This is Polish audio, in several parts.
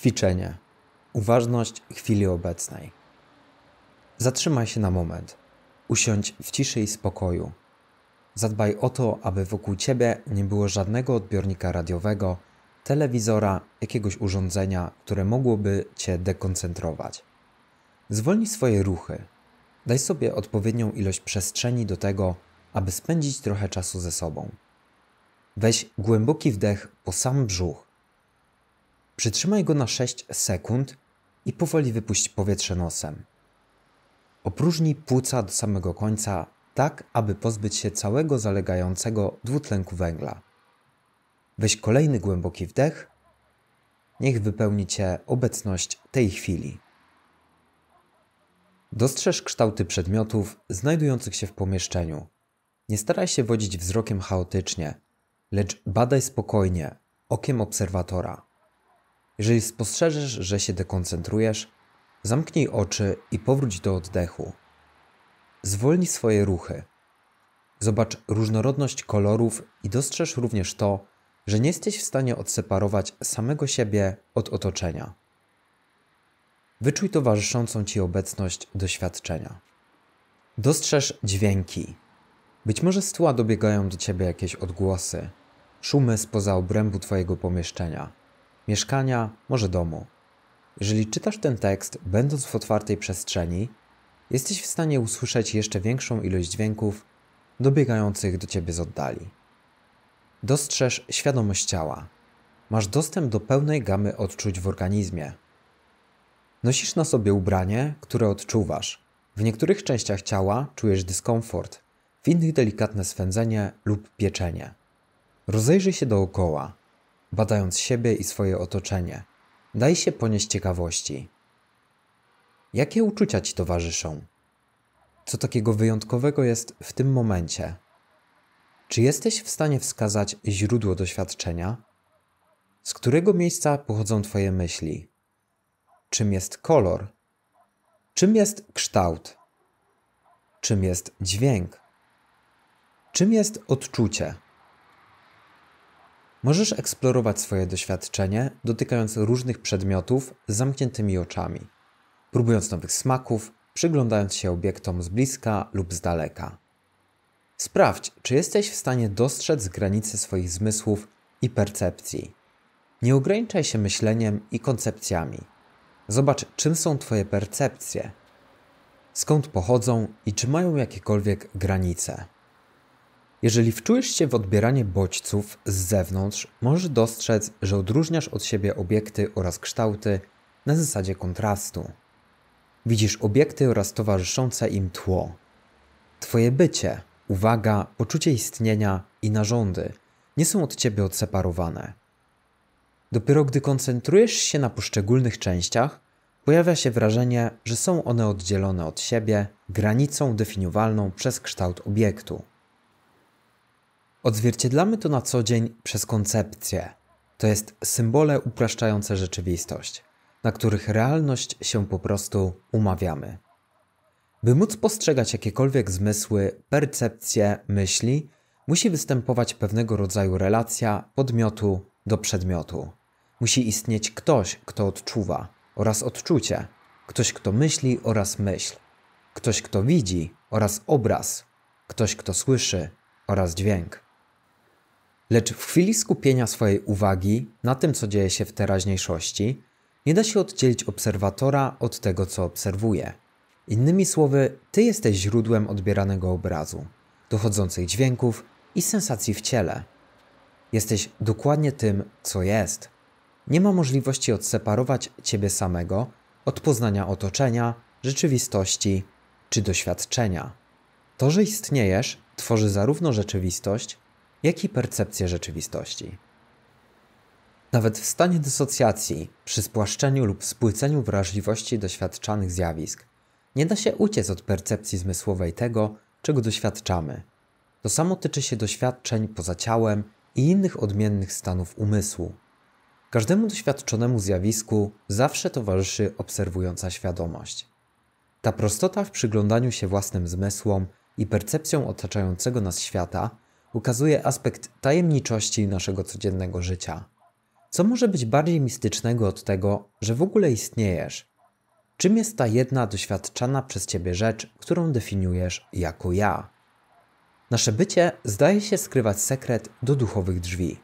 Ćwiczenie. Uważność chwili obecnej. Zatrzymaj się na moment. Usiądź w ciszy i spokoju. Zadbaj o to, aby wokół ciebie nie było żadnego odbiornika radiowego, telewizora, jakiegoś urządzenia, które mogłoby cię dekoncentrować. Zwolnij swoje ruchy. Daj sobie odpowiednią ilość przestrzeni do tego, aby spędzić trochę czasu ze sobą. Weź głęboki wdech po sam brzuch Przytrzymaj go na 6 sekund i powoli wypuść powietrze nosem. Opróżnij płuca do samego końca, tak aby pozbyć się całego zalegającego dwutlenku węgla. Weź kolejny głęboki wdech. Niech wypełni Cię obecność tej chwili. Dostrzeż kształty przedmiotów znajdujących się w pomieszczeniu. Nie staraj się wodzić wzrokiem chaotycznie, lecz badaj spokojnie, okiem obserwatora. Jeżeli spostrzeżesz, że się dekoncentrujesz, zamknij oczy i powróć do oddechu. Zwolnij swoje ruchy. Zobacz różnorodność kolorów i dostrzeż również to, że nie jesteś w stanie odseparować samego siebie od otoczenia. Wyczuj towarzyszącą ci obecność doświadczenia. Dostrzeż dźwięki. Być może z tła dobiegają do ciebie jakieś odgłosy, szumy spoza obrębu twojego pomieszczenia mieszkania, może domu. Jeżeli czytasz ten tekst, będąc w otwartej przestrzeni, jesteś w stanie usłyszeć jeszcze większą ilość dźwięków dobiegających do ciebie z oddali. Dostrzeż świadomość ciała. Masz dostęp do pełnej gamy odczuć w organizmie. Nosisz na sobie ubranie, które odczuwasz. W niektórych częściach ciała czujesz dyskomfort, w innych delikatne swędzenie lub pieczenie. Rozejrzyj się dookoła badając siebie i swoje otoczenie. Daj się ponieść ciekawości. Jakie uczucia ci towarzyszą? Co takiego wyjątkowego jest w tym momencie? Czy jesteś w stanie wskazać źródło doświadczenia? Z którego miejsca pochodzą Twoje myśli? Czym jest kolor? Czym jest kształt? Czym jest dźwięk? Czym jest odczucie? Możesz eksplorować swoje doświadczenie, dotykając różnych przedmiotów z zamkniętymi oczami, próbując nowych smaków, przyglądając się obiektom z bliska lub z daleka. Sprawdź, czy jesteś w stanie dostrzec granice swoich zmysłów i percepcji. Nie ograniczaj się myśleniem i koncepcjami. Zobacz, czym są Twoje percepcje, skąd pochodzą i czy mają jakiekolwiek granice. Jeżeli wczujesz się w odbieranie bodźców z zewnątrz, możesz dostrzec, że odróżniasz od siebie obiekty oraz kształty na zasadzie kontrastu. Widzisz obiekty oraz towarzyszące im tło. Twoje bycie, uwaga, poczucie istnienia i narządy nie są od ciebie odseparowane. Dopiero gdy koncentrujesz się na poszczególnych częściach, pojawia się wrażenie, że są one oddzielone od siebie granicą definiowalną przez kształt obiektu. Odzwierciedlamy to na co dzień przez koncepcje, to jest symbole upraszczające rzeczywistość, na których realność się po prostu umawiamy. By móc postrzegać jakiekolwiek zmysły, percepcje, myśli, musi występować pewnego rodzaju relacja podmiotu do przedmiotu. Musi istnieć ktoś, kto odczuwa oraz odczucie, ktoś, kto myśli oraz myśl, ktoś, kto widzi oraz obraz, ktoś, kto słyszy oraz dźwięk. Lecz w chwili skupienia swojej uwagi na tym, co dzieje się w teraźniejszości, nie da się oddzielić obserwatora od tego, co obserwuje. Innymi słowy, ty jesteś źródłem odbieranego obrazu, dochodzących dźwięków i sensacji w ciele. Jesteś dokładnie tym, co jest. Nie ma możliwości odseparować ciebie samego od poznania otoczenia, rzeczywistości czy doświadczenia. To, że istniejesz, tworzy zarówno rzeczywistość, jak i percepcję rzeczywistości. Nawet w stanie dysocjacji, przy spłaszczeniu lub spłyceniu wrażliwości doświadczanych zjawisk, nie da się uciec od percepcji zmysłowej tego, czego doświadczamy. To samo tyczy się doświadczeń poza ciałem i innych odmiennych stanów umysłu. Każdemu doświadczonemu zjawisku zawsze towarzyszy obserwująca świadomość. Ta prostota w przyglądaniu się własnym zmysłom i percepcją otaczającego nas świata ukazuje aspekt tajemniczości naszego codziennego życia. Co może być bardziej mistycznego od tego, że w ogóle istniejesz? Czym jest ta jedna doświadczana przez ciebie rzecz, którą definiujesz jako ja? Nasze bycie zdaje się skrywać sekret do duchowych drzwi.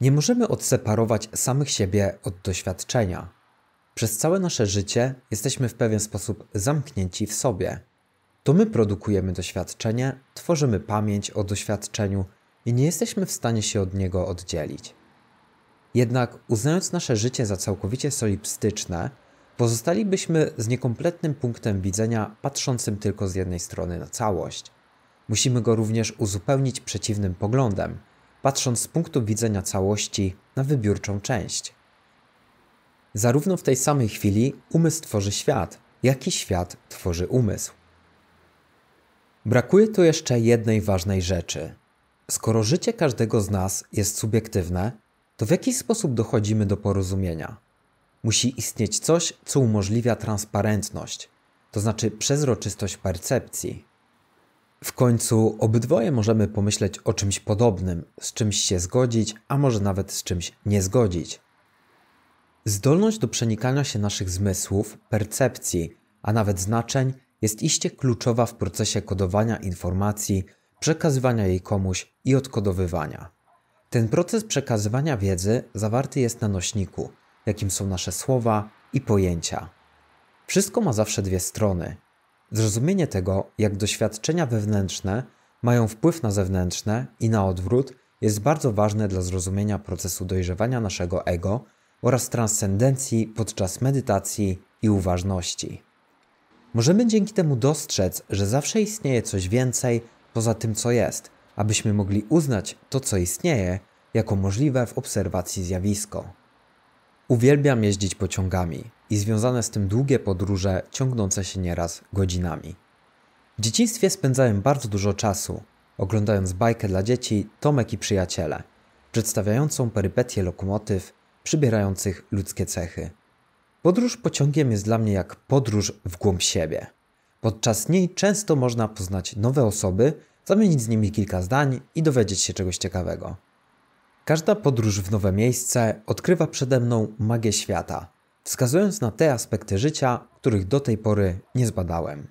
Nie możemy odseparować samych siebie od doświadczenia. Przez całe nasze życie jesteśmy w pewien sposób zamknięci w sobie. To my produkujemy doświadczenie, tworzymy pamięć o doświadczeniu i nie jesteśmy w stanie się od niego oddzielić. Jednak uznając nasze życie za całkowicie solipstyczne, pozostalibyśmy z niekompletnym punktem widzenia patrzącym tylko z jednej strony na całość. Musimy go również uzupełnić przeciwnym poglądem, patrząc z punktu widzenia całości na wybiórczą część. Zarówno w tej samej chwili umysł tworzy świat, jak i świat tworzy umysł. Brakuje tu jeszcze jednej ważnej rzeczy. Skoro życie każdego z nas jest subiektywne, to w jaki sposób dochodzimy do porozumienia? Musi istnieć coś, co umożliwia transparentność, to znaczy przezroczystość percepcji. W końcu obydwoje możemy pomyśleć o czymś podobnym, z czymś się zgodzić, a może nawet z czymś nie zgodzić. Zdolność do przenikania się naszych zmysłów, percepcji, a nawet znaczeń jest iście kluczowa w procesie kodowania informacji, przekazywania jej komuś i odkodowywania. Ten proces przekazywania wiedzy zawarty jest na nośniku, jakim są nasze słowa i pojęcia. Wszystko ma zawsze dwie strony. Zrozumienie tego, jak doświadczenia wewnętrzne mają wpływ na zewnętrzne i na odwrót, jest bardzo ważne dla zrozumienia procesu dojrzewania naszego ego oraz transcendencji podczas medytacji i uważności. Możemy dzięki temu dostrzec, że zawsze istnieje coś więcej poza tym, co jest, abyśmy mogli uznać to, co istnieje, jako możliwe w obserwacji zjawisko. Uwielbiam jeździć pociągami i związane z tym długie podróże ciągnące się nieraz godzinami. W dzieciństwie spędzałem bardzo dużo czasu, oglądając bajkę dla dzieci Tomek i przyjaciele, przedstawiającą perypetie lokomotyw przybierających ludzkie cechy. Podróż pociągiem jest dla mnie jak podróż w głąb siebie. Podczas niej często można poznać nowe osoby, zamienić z nimi kilka zdań i dowiedzieć się czegoś ciekawego. Każda podróż w nowe miejsce odkrywa przede mną magię świata, wskazując na te aspekty życia, których do tej pory nie zbadałem.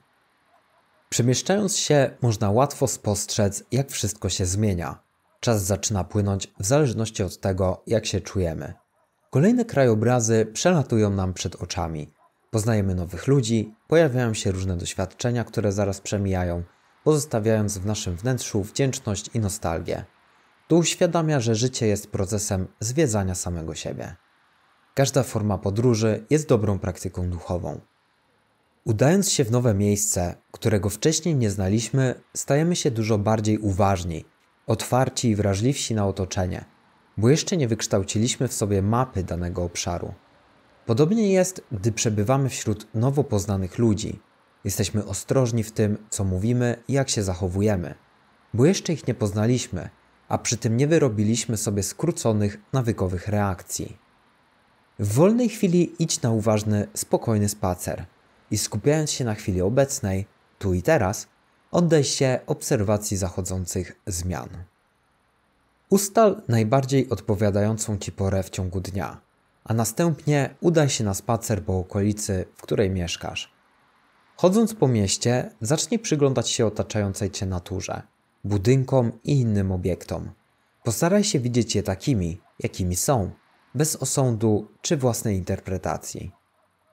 Przemieszczając się, można łatwo spostrzec, jak wszystko się zmienia. Czas zaczyna płynąć w zależności od tego, jak się czujemy. Kolejne krajobrazy przelatują nam przed oczami. Poznajemy nowych ludzi, pojawiają się różne doświadczenia, które zaraz przemijają, pozostawiając w naszym wnętrzu wdzięczność i nostalgię. To uświadamia, że życie jest procesem zwiedzania samego siebie. Każda forma podróży jest dobrą praktyką duchową. Udając się w nowe miejsce, którego wcześniej nie znaliśmy, stajemy się dużo bardziej uważni, otwarci i wrażliwsi na otoczenie – bo jeszcze nie wykształciliśmy w sobie mapy danego obszaru. Podobnie jest, gdy przebywamy wśród nowo poznanych ludzi. Jesteśmy ostrożni w tym, co mówimy i jak się zachowujemy, bo jeszcze ich nie poznaliśmy, a przy tym nie wyrobiliśmy sobie skróconych, nawykowych reakcji. W wolnej chwili idź na uważny, spokojny spacer i skupiając się na chwili obecnej, tu i teraz, oddaj się obserwacji zachodzących zmian. Ustal najbardziej odpowiadającą Ci porę w ciągu dnia, a następnie udaj się na spacer po okolicy, w której mieszkasz. Chodząc po mieście, zacznij przyglądać się otaczającej Cię naturze, budynkom i innym obiektom. Postaraj się widzieć je takimi, jakimi są, bez osądu czy własnej interpretacji.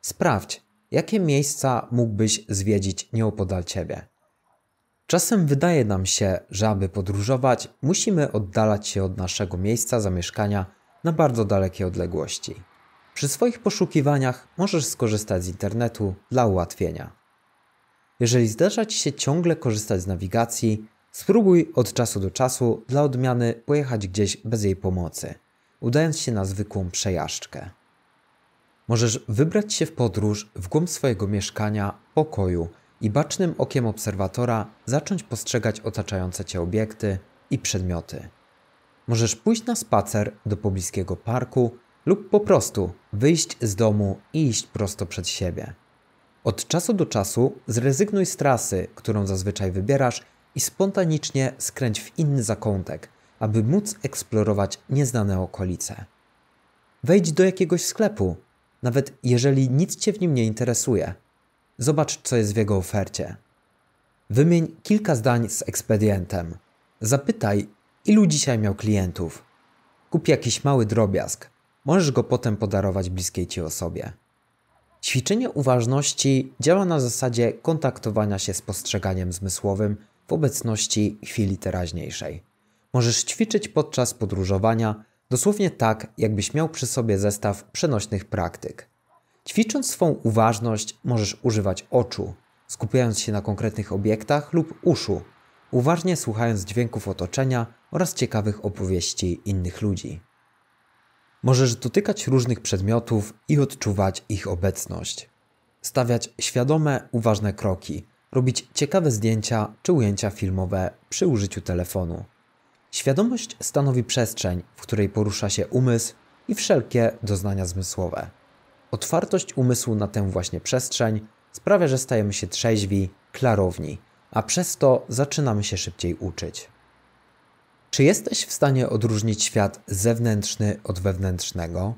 Sprawdź, jakie miejsca mógłbyś zwiedzić nieopodal Ciebie. Czasem wydaje nam się, że aby podróżować, musimy oddalać się od naszego miejsca zamieszkania na bardzo dalekie odległości. Przy swoich poszukiwaniach możesz skorzystać z internetu dla ułatwienia. Jeżeli zdarza Ci się ciągle korzystać z nawigacji, spróbuj od czasu do czasu dla odmiany pojechać gdzieś bez jej pomocy, udając się na zwykłą przejażdżkę. Możesz wybrać się w podróż w głąb swojego mieszkania, pokoju i bacznym okiem obserwatora zacząć postrzegać otaczające cię obiekty i przedmioty. Możesz pójść na spacer do pobliskiego parku lub po prostu wyjść z domu i iść prosto przed siebie. Od czasu do czasu zrezygnuj z trasy, którą zazwyczaj wybierasz i spontanicznie skręć w inny zakątek, aby móc eksplorować nieznane okolice. Wejdź do jakiegoś sklepu, nawet jeżeli nic Cię w nim nie interesuje – Zobacz, co jest w jego ofercie. Wymień kilka zdań z ekspedientem. Zapytaj, ilu dzisiaj miał klientów. Kup jakiś mały drobiazg. Możesz go potem podarować bliskiej ci osobie. Ćwiczenie uważności działa na zasadzie kontaktowania się z postrzeganiem zmysłowym w obecności chwili teraźniejszej. Możesz ćwiczyć podczas podróżowania dosłownie tak, jakbyś miał przy sobie zestaw przenośnych praktyk. Ćwicząc swą uważność, możesz używać oczu, skupiając się na konkretnych obiektach lub uszu, uważnie słuchając dźwięków otoczenia oraz ciekawych opowieści innych ludzi. Możesz dotykać różnych przedmiotów i odczuwać ich obecność. Stawiać świadome, uważne kroki, robić ciekawe zdjęcia czy ujęcia filmowe przy użyciu telefonu. Świadomość stanowi przestrzeń, w której porusza się umysł i wszelkie doznania zmysłowe. Otwartość umysłu na tę właśnie przestrzeń sprawia, że stajemy się trzeźwi, klarowni, a przez to zaczynamy się szybciej uczyć. Czy jesteś w stanie odróżnić świat zewnętrzny od wewnętrznego?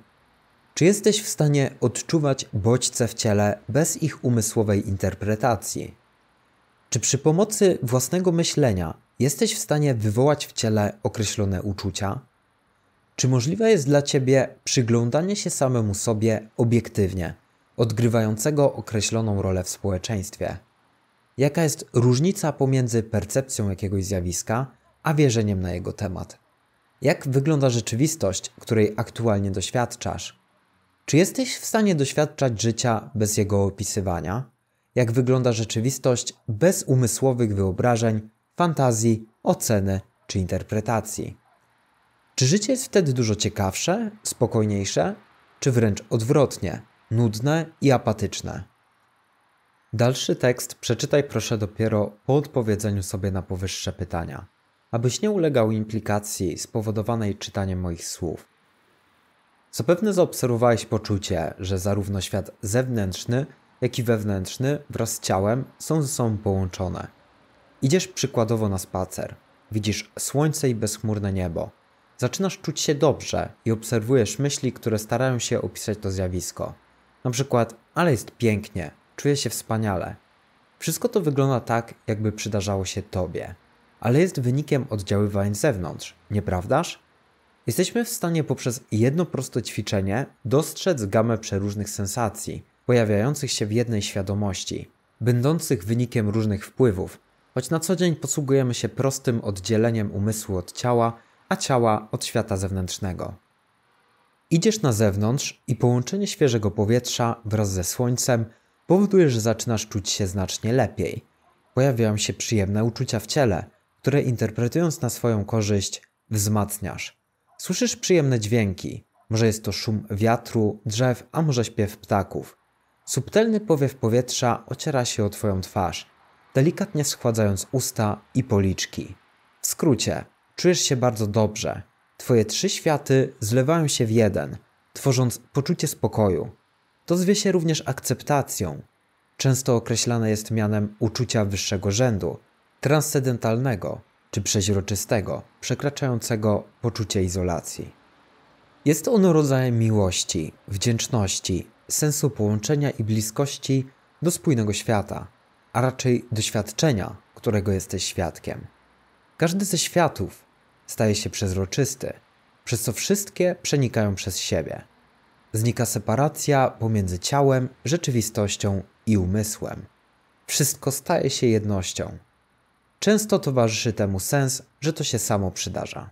Czy jesteś w stanie odczuwać bodźce w ciele bez ich umysłowej interpretacji? Czy przy pomocy własnego myślenia jesteś w stanie wywołać w ciele określone uczucia? Czy możliwe jest dla Ciebie przyglądanie się samemu sobie obiektywnie, odgrywającego określoną rolę w społeczeństwie? Jaka jest różnica pomiędzy percepcją jakiegoś zjawiska, a wierzeniem na jego temat? Jak wygląda rzeczywistość, której aktualnie doświadczasz? Czy jesteś w stanie doświadczać życia bez jego opisywania? Jak wygląda rzeczywistość bez umysłowych wyobrażeń, fantazji, oceny czy interpretacji? Czy życie jest wtedy dużo ciekawsze, spokojniejsze, czy wręcz odwrotnie, nudne i apatyczne? Dalszy tekst przeczytaj proszę dopiero po odpowiedzeniu sobie na powyższe pytania, abyś nie ulegał implikacji spowodowanej czytaniem moich słów. Zapewne zaobserwowałeś poczucie, że zarówno świat zewnętrzny, jak i wewnętrzny wraz z ciałem są ze sobą połączone. Idziesz przykładowo na spacer, widzisz słońce i bezchmurne niebo Zaczynasz czuć się dobrze i obserwujesz myśli, które starają się opisać to zjawisko. Na przykład, ale jest pięknie, czuję się wspaniale. Wszystko to wygląda tak, jakby przydarzało się tobie, ale jest wynikiem oddziaływań z zewnątrz, nieprawdaż? Jesteśmy w stanie poprzez jedno proste ćwiczenie dostrzec gamę przeróżnych sensacji, pojawiających się w jednej świadomości, będących wynikiem różnych wpływów, choć na co dzień posługujemy się prostym oddzieleniem umysłu od ciała a ciała od świata zewnętrznego. Idziesz na zewnątrz i połączenie świeżego powietrza wraz ze słońcem powoduje, że zaczynasz czuć się znacznie lepiej. Pojawiają się przyjemne uczucia w ciele, które interpretując na swoją korzyść wzmacniasz. Słyszysz przyjemne dźwięki, może jest to szum wiatru, drzew, a może śpiew ptaków. Subtelny powiew powietrza ociera się o Twoją twarz, delikatnie schładzając usta i policzki. W skrócie, Czujesz się bardzo dobrze. Twoje trzy światy zlewają się w jeden, tworząc poczucie spokoju. To zwie się również akceptacją. Często określane jest mianem uczucia wyższego rzędu, transcendentalnego czy przeźroczystego, przekraczającego poczucie izolacji. Jest ono rodzajem miłości, wdzięczności, sensu połączenia i bliskości do spójnego świata, a raczej doświadczenia, którego jesteś świadkiem. Każdy ze światów staje się przezroczysty, przez co wszystkie przenikają przez siebie. Znika separacja pomiędzy ciałem, rzeczywistością i umysłem. Wszystko staje się jednością. Często towarzyszy temu sens, że to się samo przydarza.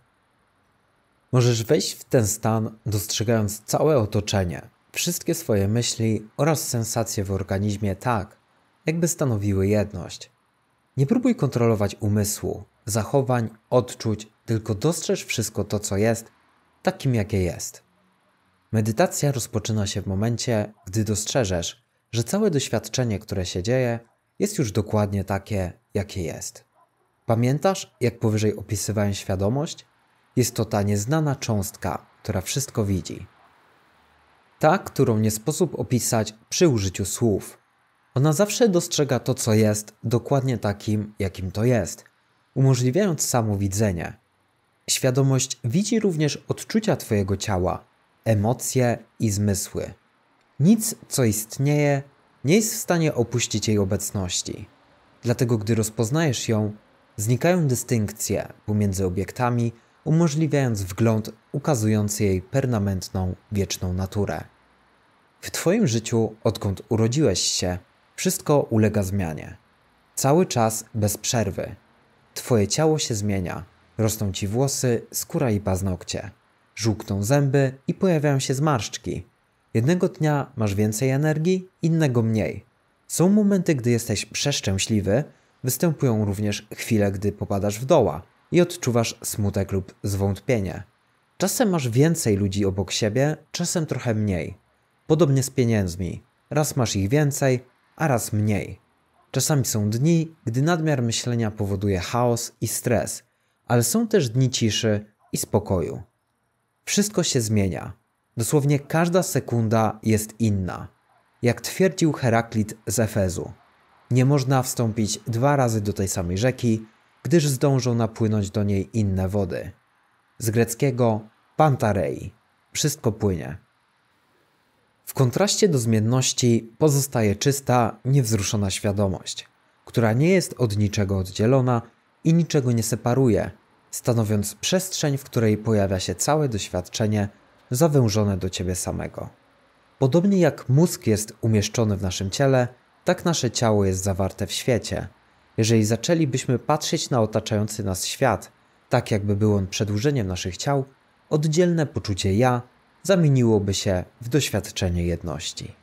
Możesz wejść w ten stan, dostrzegając całe otoczenie, wszystkie swoje myśli oraz sensacje w organizmie tak, jakby stanowiły jedność. Nie próbuj kontrolować umysłu, zachowań, odczuć tylko dostrzeż wszystko to, co jest, takim jakie jest. Medytacja rozpoczyna się w momencie, gdy dostrzeżesz, że całe doświadczenie, które się dzieje, jest już dokładnie takie, jakie jest. Pamiętasz, jak powyżej opisywałem świadomość? Jest to ta nieznana cząstka, która wszystko widzi. Ta, którą nie sposób opisać przy użyciu słów. Ona zawsze dostrzega to, co jest, dokładnie takim, jakim to jest, umożliwiając samo widzenie. Świadomość widzi również odczucia Twojego ciała, emocje i zmysły. Nic, co istnieje, nie jest w stanie opuścić jej obecności. Dlatego, gdy rozpoznajesz ją, znikają dystynkcje pomiędzy obiektami, umożliwiając wgląd ukazujący jej permanentną, wieczną naturę. W Twoim życiu, odkąd urodziłeś się, wszystko ulega zmianie. Cały czas bez przerwy. Twoje ciało się zmienia, Rosną ci włosy, skóra i paznokcie. Żółkną zęby i pojawiają się zmarszczki. Jednego dnia masz więcej energii, innego mniej. Są momenty, gdy jesteś przeszczęśliwy, występują również chwile, gdy popadasz w doła i odczuwasz smutek lub zwątpienie. Czasem masz więcej ludzi obok siebie, czasem trochę mniej. Podobnie z pieniędzmi. Raz masz ich więcej, a raz mniej. Czasami są dni, gdy nadmiar myślenia powoduje chaos i stres, ale są też dni ciszy i spokoju. Wszystko się zmienia. Dosłownie każda sekunda jest inna. Jak twierdził Heraklit z Efezu, nie można wstąpić dwa razy do tej samej rzeki, gdyż zdążą napłynąć do niej inne wody. Z greckiego pantarei. Wszystko płynie. W kontraście do zmienności pozostaje czysta, niewzruszona świadomość, która nie jest od niczego oddzielona i niczego nie separuje, stanowiąc przestrzeń, w której pojawia się całe doświadczenie zawężone do ciebie samego. Podobnie jak mózg jest umieszczony w naszym ciele, tak nasze ciało jest zawarte w świecie. Jeżeli zaczęlibyśmy patrzeć na otaczający nas świat, tak jakby był on przedłużeniem naszych ciał, oddzielne poczucie ja zamieniłoby się w doświadczenie jedności.